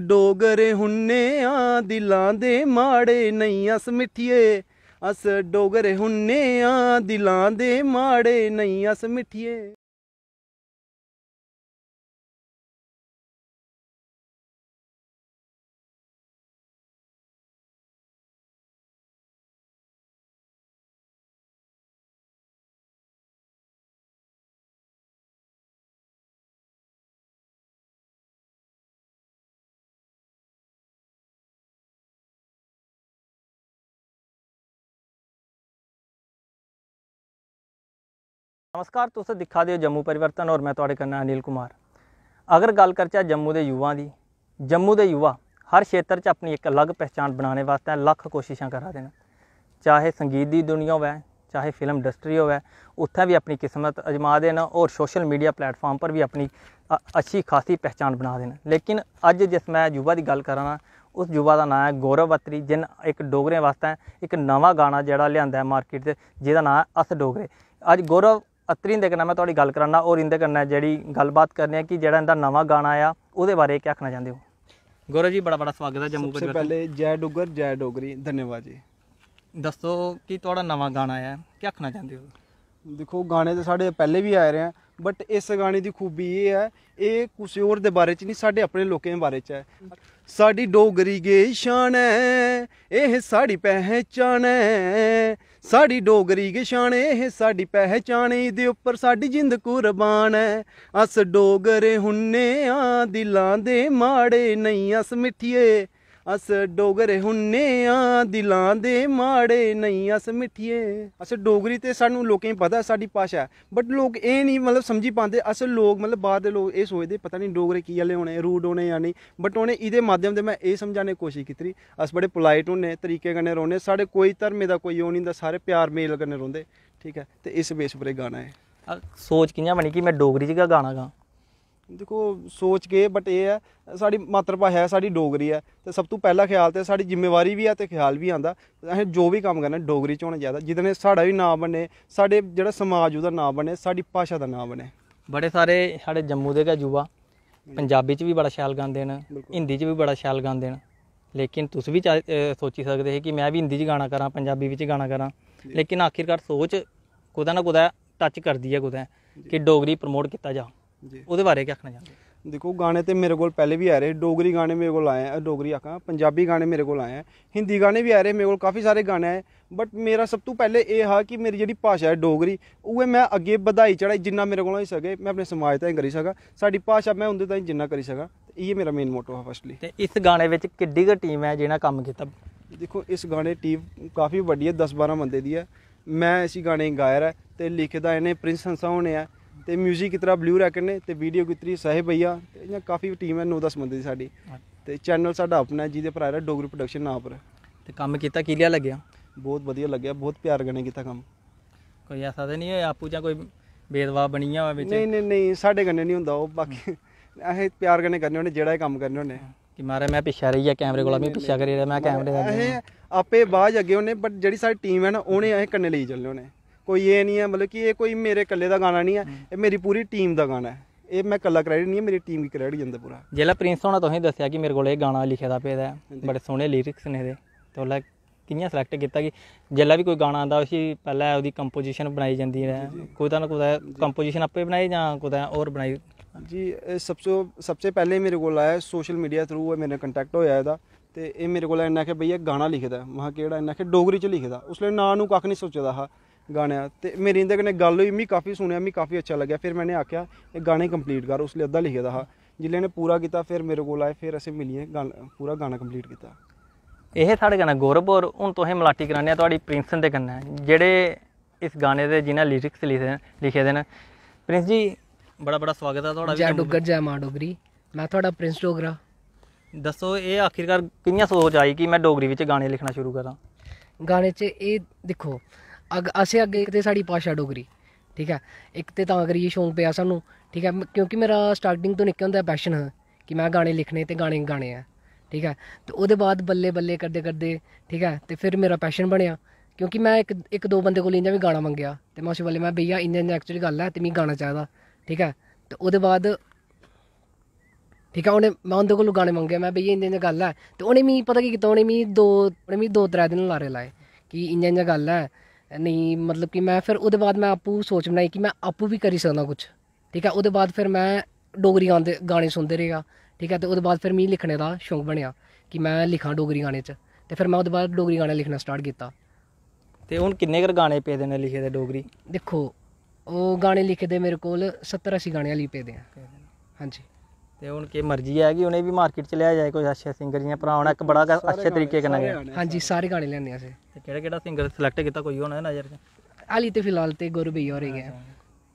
ਡੋਗਰੇ ਹੁੰਨੇ ਆ ਦਿਲਾਂ ਦੇ ਮਾੜੇ ਨਹੀਂ ਅਸ ਮਿੱਠੀਏ ਅਸ ਡੋਗਰੇ ਹੁੰਨੇ ਆ ਦਿਲਾਂ ਦੇ ਮਾੜੇ ਨਹੀਂ ਅਸ ਮਿੱਠੀਏ ਨਮਸਕਾਰ ਤੁਸੀਂ ਦਿਖਾ ਦਿਓ ਜੰਮੂ ਪਰਿਵਰਤਨ ਔਰ ਮੈਂ ਤੁਹਾਡੇ ਕੰਨਾ ਅਨਿਲ ਕੁਮਾਰ ਅਗਰ ਗੱਲ ਕਰਚਾ ਜੰਮੂ ਦੇ ਯੁਵਾ ਦੀ ਜੰਮੂ ਦੇ ਯੁਵਾ ਹਰ ਖੇਤਰ 'ਚ ਆਪਣੀ ਇੱਕ ਅਲੱਗ ਪਛਾਣ ਬਣਾਉਣੇ ਵਾਸਤੇ ਲੱਖ ਕੋਸ਼ਿਸ਼ਾਂ ਕਰਾ ਦੇਣ ਚਾਹੇ ਸੰਗੀਤ ਦੀ ਦੁਨੀਆ ਹੋਵੇ ਚਾਹੇ ਫਿਲਮ ਇੰਡਸਟਰੀ ਹੋਵੇ ਉੱਥੇ ਵੀ ਆਪਣੀ ਕਿਸਮਤ ਅਜਮਾ ਦੇਣ ਔਰ ਸੋਸ਼ਲ ਮੀਡੀਆ ਪਲੇਟਫਾਰਮ ਪਰ ਵੀ ਆਪਣੀ ਅੱਛੀ ਖਾਸੀ ਪਛਾਣ ਬਣਾ ਦੇਣ ਲੇਕਿਨ ਅੱਜ ਜਿਸ ਮੈਂ ਯੁਵਾ ਦੀ ਗੱਲ ਕਰਾਂ ਉਸ ਯੁਵਾ ਦਾ ਨਾਮ ਹੈ ਗੌਰਵ ਅਤਰੀ ਜਿਨ ਇੱਕ ਡੋਗਰੇ ਵਾਸਤੇ ਇੱਕ ਨਵਾਂ ਗਾਣਾ ਜਿਹੜਾ ਲਿਆਂਦਾ ਹੈ ਮਾਰਕੀਟ ਤੇ ਜਿਹਦਾ ਨਾਮ ਹੈ ਅਸ ਡੋਗਰੇ ਅੱਜ ਗੌਰਵ ਅਤਰੀ ਦੇ ਕਨਾ ਮੈਂ ਤੁਹਾਡੀ ਗੱਲ ਕਰਾਣਾ ਔਰ ਇਹਦੇ ਕਨਾ ਜਿਹੜੀ ਗੱਲਬਾਤ ਕਰਨੀ ਹੈ ਕਿ ਜਿਹੜਾ ਇਹਦਾ ਨਵਾਂ ਗਾਣਾ ਆ ਉਹਦੇ ਬਾਰੇ ਕੀ ਆਖਣਾ ਚਾਹੁੰਦੇ ਹੋ ਗੁਰੂ ਜੀ ਬੜਾ ਬੜਾ ਸਵਾਗਤ ਹੈ ਜੰਮੂ ਕਸ਼ਮੀਰ ਤੋਂ ਪਹਿਲੇ ਜੈ ਡੁੱਗਰ ਜੈ ਡੋਗਰੀ ਧੰਨਵਾਦ ਜੀ ਦੱਸੋ ਕਿ ਤੁਹਾਡਾ ਨਵਾਂ ਗਾਣਾ ਆ ਕੀ ਆਖਣਾ ਚਾਹੁੰਦੇ ਹੋ ਦੇਖੋ ਗਾਣੇ ਤਾਂ ਸਾਡੇ ਪਹਿਲੇ ਵੀ ਆਏ ਰਹੇ ਆ ਬਟ ਇਸ ਗਾਣੇ ਦੀ ਖੂਬੀ ਇਹ ਹੈ ਇਹ ਕਿਸੇ ਹੋਰ ਦੇ ਬਾਰੇ ਚ ਨਹੀਂ ਸਾਡੇ ਆਪਣੇ ਲੋਕਾਂ ਦੇ ਬਾਰੇ ਚ ਹੈ ਸਾਡੀ ਡੋਗਰੀ ਗੇ ਸ਼ਾਨ ਹੈ ਇਹ ਸਾਡੀ ਪਹਿਚਾਨ ਹੈ ਸਾਡੀ ਡੋਗਰੀ ਗਿਸ਼ਾਨ ਇਹ ਸਾਡੀ ਪਹਿਚਾਣ ਇਹਦੇ ਉੱਪਰ ਸਾਡੀ ਜਿੰਦ ਕੁਰਬਾਨ ਐ ਅਸ ਡੋਗਰੇ ਹੁੰਨੇ ਆ ਦਿਲਾਂ ਦੇ ਮਾੜੇ ਨਹੀਂ ਅਸ ਮਿੱਠੀਏ ਅਸ ਡੋਗਰੇ ਹੁੰਨੇ ਆ ਦਿਲਾਂ ਦੇ ਮਾੜੇ ਨਹੀਂ ਅਸ ਮਿੱਠੀਏ ਅਸ ਡੋਗਰੀ ਤੇ ਸਾਨੂੰ ਲੋਕਾਂ ਨੂੰ ਪਤਾ ਸਾਡੀ ਭਾਸ਼ਾ ਬਟ ਲੋਕ ਇਹ ਨਹੀਂ ਮਤਲਬ ਸਮਝੀ ਪਾਉਂਦੇ ਅਸ ਲੋਕ ਮਤਲਬ ਬਾਹਰ ਦੇ ਲੋਕ ਇਹ ਸੋਚਦੇ ਪਤਾ ਨਹੀਂ ਡੋਗਰੇ ਕੀ ਵਾਲੇ ਹੋਣੇ ਰੂਡ ਹੋਣੇ ਜਾਂ ਨਹੀਂ ਬਟ ਉਹਨੇ ਇਹਦੇ ਮਾਧਿਅਮ ਤੇ ਮੈਂ ਇਹ ਸਮਝਾਣੇ ਕੋਸ਼ਿਸ਼ ਕੀਤੀ ਅਸ ਬੜੇ ਪੋਲਾਈਟ ਹੁੰਨੇ ਤਰੀਕੇ ਕਨੇ ਰਹੋਨੇ ਸਾਡੇ ਕੋਈ ਧਰਮੇ ਦਾ ਕੋਈ ਉਹ ਨਹੀਂ ਦਾ ਸਾਰੇ ਪਿਆਰ ਮੇਲ ਕਨੇ ਰੋਂਦੇ ਠੀਕ ਹੈ ਤੇ ਇਸ ਬੇਸ ਉਪਰੇ ਗਾਣਾ ਹੈ ਸੋਚ ਕਿੰਨਾ ਬਣੀ ਕਿ ਮੈਂ ਡੋਗਰੀ 'ਚ ਗਾਣਾ ਗਾ ਦੇਖੋ ਸੋਚ ਕੇ ਬਟ ਇਹ ਹੈ ਸਾਡੀ ਮਾਤਰ ਭਾਸ਼ਾ ਹੈ ਸਾਡੀ ਡੋਗਰੀ ਹੈ ਤੇ ਸਭ ਤੋਂ ਪਹਿਲਾ ਖਿਆਲ ਤੇ ਸਾਡੀ ਜ਼ਿੰਮੇਵਾਰੀ ਵੀ ਆ ਤੇ ਖਿਆਲ ਵੀ ਆਂਦਾ ਅਸੀਂ ਜੋ ਵੀ ਕੰਮ ਕਰਨਾ ਡੋਗਰੀ ਚ ਹੋਣਾ ਚਾਹੀਦਾ ਜਿਹਦੇ ਨੇ ਸਾਡਾ ਵੀ ਨਾਮ ਬਣੇ ਸਾਡੇ ਜਿਹੜਾ ਸਮਾਜ ਉਹਦਾ ਨਾਮ ਬਣੇ ਸਾਡੀ ਭਾਸ਼ਾ ਦਾ ਨਾਮ ਬਣੇ ਬੜੇ ਸਾਰੇ ਸਾਡੇ ਜੰਮੂ ਦੇ ਕਾ ਜੁਵਾ ਪੰਜਾਬੀ ਚ ਵੀ ਬੜਾ ਸ਼ਾਲ ਗਾਉਂਦੇ ਨੇ ਹਿੰਦੀ ਚ ਵੀ ਬੜਾ ਸ਼ਾਲ ਗਾਉਂਦੇ ਨੇ ਲੇਕਿਨ ਤੁਸੀਂ ਵੀ ਸੋਚੀ ਸਕਦੇ ਹੋ ਕਿ ਮੈਂ ਵੀ ਹਿੰਦੀ ਚ ਗਾਣਾ ਕਰਾਂ ਪੰਜਾਬੀ ਵਿੱਚ ਗਾਣਾ ਕਰਾਂ ਲੇਕਿਨ ਆਖਿਰਕਾਰ ਸੋਚ ਕੋਦਾ ਨਾ ਕੋਦਾ ਟੱਚ ਕਰਦੀ ਹੈ ਕੋਦਾ ਕਿ ਡੋਗਰੀ ਪ੍ਰਮੋਟ ਕੀਤਾ ਜਾ ਜੀ ਉਹਦੇ ਬਾਰੇ ਕੀ ਆਖਣਾ ਚਾਹੁੰਦੇ ਦੇਖੋ ਗਾਣੇ ਤੇ ਮੇਰੇ ਕੋਲ ਪਹਿਲੇ ਵੀ ਆ ਰਹੇ ਡੋਗਰੀ ਗਾਣੇ ਮੇਰੇ ਕੋਲ ਆਏ ਆ ਡੋਗਰੀ ਆਖਾਂ ਪੰਜਾਬੀ ਗਾਣੇ ਮੇਰੇ ਕੋਲ ਆਏ ਆ ਹਿੰਦੀ ਗਾਣੇ ਵੀ ਆ ਰਹੇ ਮੇਰੇ ਕੋਲ ਕਾਫੀ ਸਾਰੇ ਗਾਣੇ ਆ ਬਟ ਮੇਰਾ ਸਭ ਤੋਂ ਪਹਿਲੇ ਇਹ ਹਾਂ ਕਿ ਮੇਰੀ ਜਿਹੜੀ ਭਾਸ਼ਾ ਹੈ ਡੋਗਰੀ ਉਹ ਮੈਂ ਅੱਗੇ ਵਧਾਈ ਚੜਾਈ ਜਿੰਨਾ ਮੇਰੇ ਕੋਲ ਹੋ ਸਕੇ ਮੈਂ ਆਪਣੇ ਸਮਾਜ ਤਾਂ ਕਰੀ ਸਕਾਂ ਸਾਡੀ ਭਾਸ਼ਾ ਮੈਂ ਉਹਦੇ ਤਾਈਂ ਜਿੰਨਾ ਕਰੀ ਸਕਾਂ ਇਹ ਮੇਰਾ ਮੇਨ ਮੋਟੋ ਹੈ ਫਸਟਲੀ ਤੇ ਇਸ ਗਾਣੇ ਵਿੱਚ ਕਿੱਡੀ ਕੁ ਟੀਮ ਹੈ ਜਿਹੜਾ ਕੰਮ ਕੀਤਾ ਦੇਖੋ ਇਸ ਗਾਣੇ ਟੀਮ ਕਾਫੀ ਵੱਡੀ ਹੈ 10-12 ਬੰਦੇ ਦੀ ਹੈ ਮੈਂ ਇਸ ਗਾਣੇ ਗਾਇਰ ਹੈ ਤੇ ਲਿਖਦਾ ਇਹਨੇ ਪ੍ਰਿੰਸ ਹੰਸਾ ਹੋਣੇ ਆ ਤੇ 뮤직 ਕੀ ਤਰ੍ਹਾਂ ਬਲੂ ਰੈਕਰ ਨੇ ਤੇ ਵੀਡੀਓ ਕੀ ਸਾਹਿਬ ਭਈਆ ਤੇ ਇਹਨਾਂ ਕਾਫੀ ਟੀਮ ਹੈ 9-10 ਬੰਦੇ ਦੀ ਸਾਡੀ ਤੇ ਚੈਨਲ ਸਾਡਾ ਆਪਣਾ ਜਿਹਦੇ ਪਰ ਆ ਰਿਹਾ ਡੋਗਰੀ ਪ੍ਰੋਡਕਸ਼ਨ ਨਾਂ ਪਰ ਤੇ ਕੰਮ ਕੀਤਾ ਕੀ ਲਿਆ ਲੱਗਿਆ ਬਹੁਤ ਵਧੀਆ ਲੱਗਿਆ ਬਹੁਤ ਪਿਆਰ ਗਣੇ ਕੀਤਾ ਕੰਮ ਕੋਈ ਐਸਾ ਤੇ ਨਹੀਂ ਹੋਇਆ ਆਪੂ ਜਾਂ ਕੋਈ ਬੇਦਵਾ ਬਣੀਆਂ ਹੋਵੇ ਵਿੱਚ ਨਹੀਂ ਨਹੀਂ ਨਹੀਂ ਸਾਡੇ ਗੰਨੇ ਨਹੀਂ ਹੁੰਦਾ ਉਹ ਬਾਕੀ ਇਹ ਪਿਆਰ ਗਣੇ ਕਰਨੇ ਹੁੰਦੇ ਜਿਹੜਾ ਇਹ ਕੰਮ ਕਰਨੇ ਹੁੰਦੇ ਕਿ ਮਾਰੇ ਮੈਂ ਪਿੱਛਾ ਰਹੀ ਆ ਕੈਮਰੇ ਕੋਲ ਮੈਂ ਪਿੱਛਾ ਕਰੀ ਰਿਹਾ ਮੈਂ ਕੈਮਰੇ ਦਾ ਆਪੇ ਬਾਜ ਅੱਗੇ ਉਹਨੇ ਬਟ ਜਿਹੜੀ ਸਾਡੀ ਟੀਮ ਹੈ ਨਾ ਉਹਨੇ ਇਹ ਕੰਨੇ ਲਈ ਚੱਲਣੇ ਉਹਨੇ ਕੋਈ ਇਹ ਨਹੀਂ ਹੈ ਮਤਲਬ ਕਿ ਇਹ ਕੋਈ ਮੇਰੇ ਇਕੱਲੇ ਦਾ ਗਾਣਾ ਨਹੀਂ ਹੈ ਇਹ ਮੇਰੀ ਪੂਰੀ ਟੀਮ ਦਾ ਗਾਣਾ ਹੈ ਇਹ ਮੈਂ ਇਕੱਲਾ ਕ੍ਰੈਡਿਟ ਨਹੀਂ ਹੈ ਮੇਰੀ ਟੀਮ ਵੀ ਕ੍ਰੈਡਿਟ ਜਾਂਦਾ ਪੂਰਾ ਜਿਹੜਾ ਪ੍ਰਿੰਸ ਹੋਣਾ ਤੁਸੀਂ ਦੱਸਿਆ ਕਿ ਮੇਰੇ ਕੋਲ ਇਹ ਗਾਣਾ ਲਿਖਿਆ ਦਾ ਪੇਦਾ ਬੜੇ ਸੋਹਣੇ ਲਿਰਿਕਸ ਨੇ ਇਹਦੇ ਤੋਂ ਲੈ ਕਿੰਨੀਆਂ ਸਿਲੈਕਟ ਕੀਤਾ ਕਿ ਜਿੱਲਾ ਵੀ ਕੋਈ ਗਾਣਾ ਆਂਦਾ ਉਸੇ ਪਹਿਲਾਂ ਉਹਦੀ ਕੰਪੋਜੀਸ਼ਨ ਬਣਾਈ ਜਾਂਦੀ ਹੈ ਕੋਈ ਤਾਂ ਕੋਈ ਕੰਪੋਜੀਸ਼ਨ ਆਪੇ ਬਣਾਈ ਜਾਂ ਕੋਈ ਤਾਂ ਹੋਰ ਬਣਾਈ ਜੀ ਸਭ ਤੋਂ ਸਭ ਤੋਂ ਪਹਿਲੇ ਮੇਰੇ ਕੋਲ ਆਇਆ ਸੋਸ਼ਲ ਮੀਡੀਆ ਥਰੂ ਮੇਰੇ ਕੰਟੈਕਟ ਹੋਇਆ ਇਹਦਾ ਤੇ ਇਹ ਮੇਰੇ ਕੋਲ ਇਹਨਾਂ ਕਿ ਭਈਆ ਗਾਣਾ ਲਿਖਦਾ ਮਹਾ ਕਿਹੜਾ ਇਹਨਾਂ ਕਿ ਡੋਗਰੀ ਚ ਲਿਖਦਾ ਉਸਲੇ ਨਾਂ ਨੂੰ ਕੱਖ ਨਹੀਂ ਸੋਚਦਾ ਹਾ ਗਾਣਾ ਤੇ ਮੇਰੀ ਇਹਦੇ ਕਨੇ ਗੱਲ ਹੋਈ ਮੈਂ ਕਾਫੀ ਸੁਣਿਆ ਮੈਂ ਕਾਫੀ ਅੱਛਾ ਲੱਗਿਆ ਫਿਰ ਮੈਨੇ ਆਖਿਆ ਇਹ ਗਾਣੇ ਕੰਪਲੀਟ ਕਰ ਉਸ ਲਈ ਅੱਧਾ ਲਿਖਿਆ ਦਾ ਹਾਂ ਜਿਲੇ ਨੇ ਪੂਰਾ ਕੀਤਾ ਫਿਰ ਮੇਰੇ ਕੋਲ ਆਏ ਫਿਰ ਅਸੀਂ ਮਿਲੀਏ ਪੂਰਾ ਗਾਣਾ ਕੰਪਲੀਟ ਕੀਤਾ ਇਹ ਸਾਡੇ ਗਾਣਾ ਗੌਰਵ ਔਰ ਹੁਣ ਇਹ ਮਲਾਟੀ ਕਰਾਣੇ ਆ ਤੁਹਾਡੀ ਪ੍ਰਿੰਸਨ ਦੇ ਕੰਨਾਂ ਜਿਹੜੇ ਇਸ ਗਾਣੇ ਦੇ ਜਿਨ੍ਹਾਂ ਲਿਰਿਕਸ ਲਿਖੇ ਦੇ ਨੇ ਪ੍ਰਿੰਸ ਜੀ ਬੜਾ ਬੜਾ ਸਵਾਗਤ ਹੈ ਤੁਹਾਡਾ ਵੀ ਜੈ ਡੁੱਗਰ ਜੈ ਮਾ ਡੋਗਰੀ ਮੈਂ ਤੁਹਾਡਾ ਪ੍ਰਿੰਸ ਡੋਗਰਾ ਦੱਸੋ ਇਹ ਆਖਿਰਕਾਰ ਕਿੰਨੀਆਂ ਸੋਚ ਆਈ ਕਿ ਮੈਂ ਡੋਗਰੀ ਵਿੱਚ ਗਾਣੇ ਲਿਖਣਾ ਸ਼ੁਰੂ ਕਰਾਂ ਗਾਣੇ 'ਚ ਇਹ ਦੇਖੋ ਅਗ ਅਸੇ ਅੱਗੇ ਕਿਤੇ ਸਾਡੀ ਪਾਸ਼ਾ ਡੋਗਰੀ ਠੀਕ ਹੈ ਇੱਕ ਤੇ ਤਾਂ ਅਗਰ ਇਹ ਸ਼ੌਂਕ ਪਿਆ ਸਾਨੂੰ ਠੀਕ ਹੈ ਕਿਉਂਕਿ ਮੇਰਾ ਸਟਾਰਟਿੰਗ ਤੋਂ ਨਿੱਕਾ ਹੁੰਦਾ ਪੈਸ਼ਨ ਹੈ ਕਿ ਮੈਂ ਗਾਣੇ ਲਿਖਨੇ ਤੇ ਗਾਣੇ ਗਾਣੇ ਆ ਠੀਕ ਹੈ ਤੇ ਉਹਦੇ ਬਾਅਦ ਬੱਲੇ ਬੱਲੇ ਕਰਦੇ ਕਰਦੇ ਠੀਕ ਹੈ ਤੇ ਫਿਰ ਮੇਰਾ ਪੈਸ਼ਨ ਬਣਿਆ ਕਿਉਂਕਿ ਮੈਂ ਇੱਕ ਇੱਕ ਦੋ ਬੰਦੇ ਕੋਲ ਇੰਜਾ ਵੀ ਗਾਣਾ ਮੰਗਿਆ ਤੇ ਮੈਂ ਉਸ ਵੇਲੇ ਮੈਂ ਬਈਆ ਇੰਜਾ ਇੰਜਾ ਐਕਚੁਅਲੀ ਗੱਲ ਹੈ ਤੇ ਮੈਂ ਗਾਣਾ ਚਾਹਦਾ ਠੀਕ ਹੈ ਤੇ ਉਹਦੇ ਬਾਅਦ ਠੀਕ ਹੈ ਉਹਨੇ ਮੈਂ ਉਹਦੇ ਕੋਲ ਗਾਣੇ ਮੰਗੇ ਮੈਂ ਬਈਆ ਇੰਜਾ ਇੰਜਾ ਗੱਲ ਹੈ ਤੇ ਉਹਨੇ ਮੈਨੂੰ ਪਤਾ ਕੀ ਕੀਤਾ ਉਹਨੇ ਮੈਨੂੰ ਦੋ ਉਹਨੇ ਮੈਨੂੰ ਦੋ ਤਰੇ ਦਿਨ ਲਾਰੇ ਲਾਏ ਕਿ ਇੰਜਾ ਇੰਜਾ ਗੱਲ ਹੈ ਨਹੀਂ ਮਤਲਬ ਕਿ ਮੈਂ ਫਿਰ ਉਹਦੇ ਬਾਅਦ ਮੈਂ ਆਪੂ ਸੋਚ ਬਣਾਈ ਕਿ ਮੈਂ ਆਪੂ ਵੀ ਕਰੀ ਸਕਦਾ ਕੁਝ ਠੀਕ ਹੈ ਉਹਦੇ ਬਾਅਦ ਫਿਰ ਮੈਂ ਡੋਗਰੀ ਗਾਣੇ ਗਾਣੇ ਸੁਣਦੇ ਰਿਹਾ ਠੀਕ ਹੈ ਤੇ ਉਹਦੇ ਬਾਅਦ ਫਿਰ ਮੈਂ ਲਿਖਣੇ ਦਾ ਸ਼ੌਂਕ ਬਣਿਆ ਕਿ ਮੈਂ ਲਿਖਾਂ ਡੋਗਰੀ ਗਾਣੇ 'ਚ ਤੇ ਫਿਰ ਮੈਂ ਉਹਦੇ ਬਾਅਦ ਡੋਗਰੀ ਗਾਣੇ ਲਿਖਣਾ ਸਟਾਰਟ ਕੀਤਾ ਤੇ ਹੁਣ ਕਿੰਨੇ ਕਰ ਗਾਣੇ ਪਏ ਦੇ ਨੇ ਲਿਖੇ ਦੇ ਡੋਗਰੀ ਦੇਖੋ ਉਹ ਗਾਣੇ ਲਿਖੇ ਦੇ ਮੇਰੇ ਕੋਲ 70 80 ਗਾਣੇ ਲਈ ਪੇਦੇ ਦੇ ਆ ਹਾਂਜੀ ਤੇ ਹੁਣ ਕੀ ਮਰਜ਼ੀ ਹੈ ਕਿ ਉਹਨੇ ਵੀ ਮਾਰਕੀਟ ਚ ਲਿਆ ਜਾਏ ਕੋਈ ਅੱਛਾ ਸਿੰਗਰ ਜਿਹਾ ਭਰਾ ਹੁਣ ਇੱਕ ਬੜਾ ਅੱਛੇ ਤਰੀਕੇ ਨਾਲ ਗਾਏ ਹਾਂਜੀ ਸਾਰੇ ਗਾਣੇ ਲੈਣੇ ਆ ਸੇ ਤੇ ਕਿਹੜਾ ਕਿਹੜਾ ਸਿੰਗਰ ਸਿਲੈਕਟ ਕੀਤਾ ਕੋਈ ਹੋਣਾ ਨਜ਼ਰ ਚ ਆਲੀ ਤੇ ਫਿਲਹਾਲ ਤੇ ਗੁਰਬੀ ਹੋ ਰਹੀ ਗਿਆ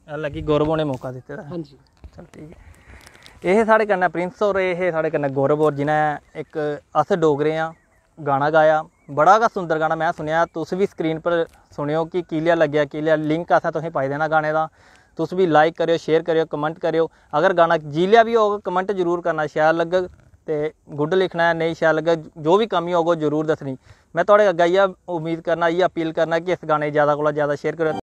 ਆ ਲੱਗੀ ਗੁਰਬੋ ਨੇ ਮੌਕਾ ਦਿੱਤਾ ਹਾਂਜੀ ਚਲ ਠੀਕ ਹੈ ਇਹ ਸਾਡੇ ਕੰਨਾਂ ਪ੍ਰਿੰਸ ਹੋਰ ਇਹ ਸਾਡੇ ਕੰਨਾਂ ਗੁਰਬੋਰ ਜਿਨ੍ਹਾਂ ਇੱਕ ਅਸ ਡੋਗਰੇ ਆ ਗਾਣਾ ਗਾਇਆ ਬੜਾ ਕਾ ਸੁੰਦਰ ਗਾਣਾ ਮੈਂ ਸੁਣਿਆ ਤੁਸੀਂ ਵੀ ਸਕਰੀਨ ਪਰ ਸੁਣਿਓ ਕਿ ਕੀ ਲਿਆ ਲੱਗਿਆ ਕੀ ਲਿਆ ਲਿੰਕ ਆਸਾ ਤੁਸੀਂ ਪਾਈ ਦੇਣਾ ਗਾਣੇ ਦਾ ਤੁਸੀਂ ਵੀ ਲਾਈਕ ਕਰਿਓ ਸ਼ੇਅਰ ਕਰਿਓ ਕਮੈਂਟ ਕਰਿਓ ਅਗਰ ਗਾਣਾ ਜੀ ਲਿਆ ਵੀ ਹੋਗਾ ਕਮੈਂਟ ਜ਼ਰੂਰ ਕਰਨਾ ਸ਼ਾਇਦ ਲੱਗ ਤੇ ਗੁੱਡ ਲਿਖਣਾ ਹੈ ਨਹੀਂ ਸ਼ਾਇਦ ਲੱਗ ਜੋ ਵੀ ਕਮੀ ਹੋਗੋ ਜ਼ਰੂਰ ਦੱਸਣੀ ਮੈਂ ਤੁਹਾਡੇ ਅੱਗੇ ਆ ਉਮੀਦ ਕਰਨਾ ਇਹ ਅਪੀਲ ਕਰਨਾ ਕਿ ਇਸ ਗਾਣੇ ਜ਼ਿਆਦਾ ਕੋਲਾ ਜ਼ਿਆਦਾ ਸ਼ੇਅਰ ਕਰੋ